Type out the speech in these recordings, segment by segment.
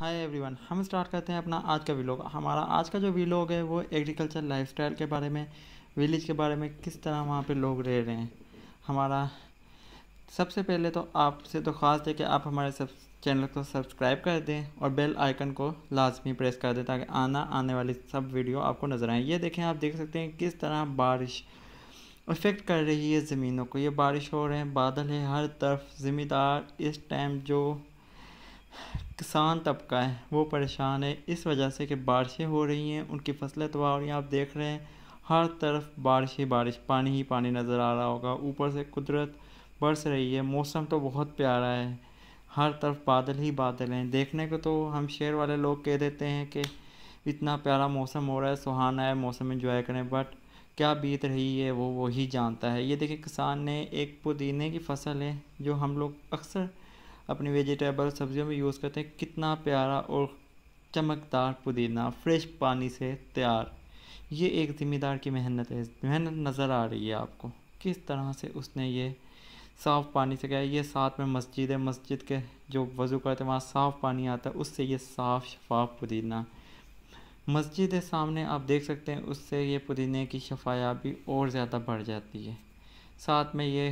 hi everyone हम start करते हैं अपना आज का व्लॉग हमारा आज का जो व्लॉग है वो एग्रीकल्चर लाइफस्टाइल के बारे में विलेज के बारे में किस तरह वहाँ पे लोग रह रहे हैं हमारा सबसे पहले तो आपसे तो खास है कि आप हमारे सब चैनल को सब्सक्राइब कर दें और बेल आइकन को लाजमी प्रेस कर दें ताकि आना आने वाली सब वीडियो आपको नज़र आए ये देखें आप देख सकते हैं किस तरह बारिश इफ़ेक्ट कर रही है ज़मीनों को ये बारिश हो रहे हैं बादल है हर तरफ जमींदार इस टाइम जो किसान तबका है वो परेशान है इस वजह से कि बारिशें हो रही हैं उनकी फसलें तबाह हो रही हैं आप देख रहे हैं हर तरफ बारिश ही बारिश पानी ही पानी नज़र आ रहा होगा ऊपर से कुदरत बरस रही है मौसम तो बहुत प्यारा है हर तरफ बादल ही बादल हैं देखने को तो हम शेर वाले लोग कह देते हैं कि इतना प्यारा मौसम हो रहा है सुहाना है मौसम इंजॉय करें बट क्या बीत रही है वो वही जानता है ये देखिए किसान ने एक पुदीने की फसल है जो हम लोग अक्सर अपनी वेजिटेबल सब्जियों में यूज़ करते हैं कितना प्यारा और चमकदार पुदीना फ्रेश पानी से तैयार ये एक ज़िम्मेदार की मेहनत है मेहनत नज़र आ रही है आपको किस तरह से उसने ये साफ़ पानी से क्या ये साथ में मस्जिद है मस्जिद के जो वज़ू करते हैं वहाँ साफ़ पानी आता है उससे ये साफ़ शफाफ पुदीना मस्जिद के सामने आप देख सकते हैं उससे ये पुदीने की शफायाबी और ज़्यादा बढ़ जाती है साथ में ये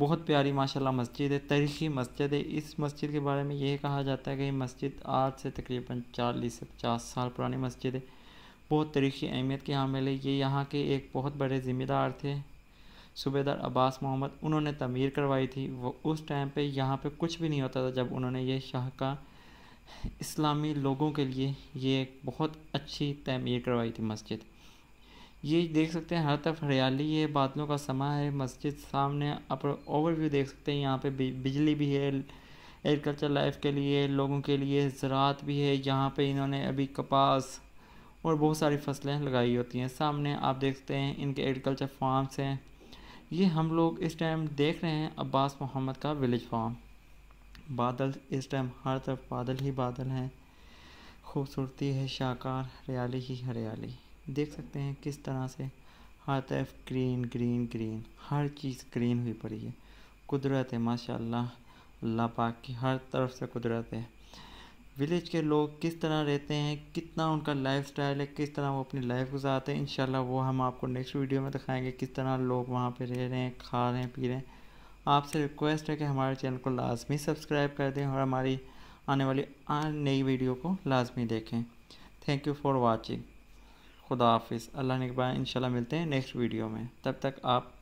बहुत प्यारी माशाल्लाह मस्जिद है तारीखी मस्जिद है इस मस्जिद के बारे में यह कहा जाता है कि मस्जिद आज से तकरीबन चालीस से पचास साल पुरानी मस्जिद है बहुत तारीखी अहमियत की हामिल है ये यहाँ के एक बहुत बड़े ज़िम्मेदार थे सूबेदार अब्बास मोहम्मद उन्होंने तमीर करवाई थी वो उस टाइम पे यहाँ पे कुछ भी नहीं होता था जब उन्होंने ये शाह का इस्लामी लोगों के लिए ये एक बहुत अच्छी तमीर करवाई थी मस्जिद ये देख सकते हैं हर तरफ हरियाली है बादलों का समा है मस्जिद सामने आप ओवरव्यू देख सकते हैं यहाँ पे बिजली भी है एग्रीकल्चर लाइफ के लिए लोगों के लिए ज़रात भी है यहाँ पे इन्होंने अभी कपास और बहुत सारी फसलें लगाई होती हैं सामने आप देख सकते हैं इनके एग्रीकल्चर फार्म्स हैं ये हम लोग इस टाइम देख रहे हैं अब्बास मोहम्मद का विलेज फार्म बादल इस टाइम हर तरफ बादल ही बादल हैं खूबसूरती है शाकार हरियाली ही हरियाली देख सकते हैं किस तरह से हर तरफ ग्रीन ग्रीन ग्रीन हर चीज़ ग्रीन हुई पड़ी है कुदरत है माशाल्लाह अल्लाह पाक की हर तरफ से कुदरत है विलेज के लोग किस तरह रहते हैं कितना उनका लाइफ स्टाइल है किस तरह वो अपनी लाइफ गुजारते हैं इन वो हम आपको नेक्स्ट वीडियो में दिखाएंगे किस तरह लोग वहाँ पर रह रहे हैं खा रहे हैं पी रहे हैं आपसे रिक्वेस्ट है कि हमारे चैनल को लाजमी सब्सक्राइब कर दें और हमारी आने वाली नई वीडियो को लाजमी देखें थैंक यू फॉर वॉचिंग खुदा हाफिज़ अल्लाह ने पाया इन मिलते हैं नेक्स्ट वीडियो में तब तक आप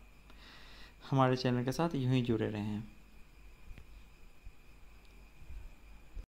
हमारे चैनल के साथ यूँ ही जुड़े रहें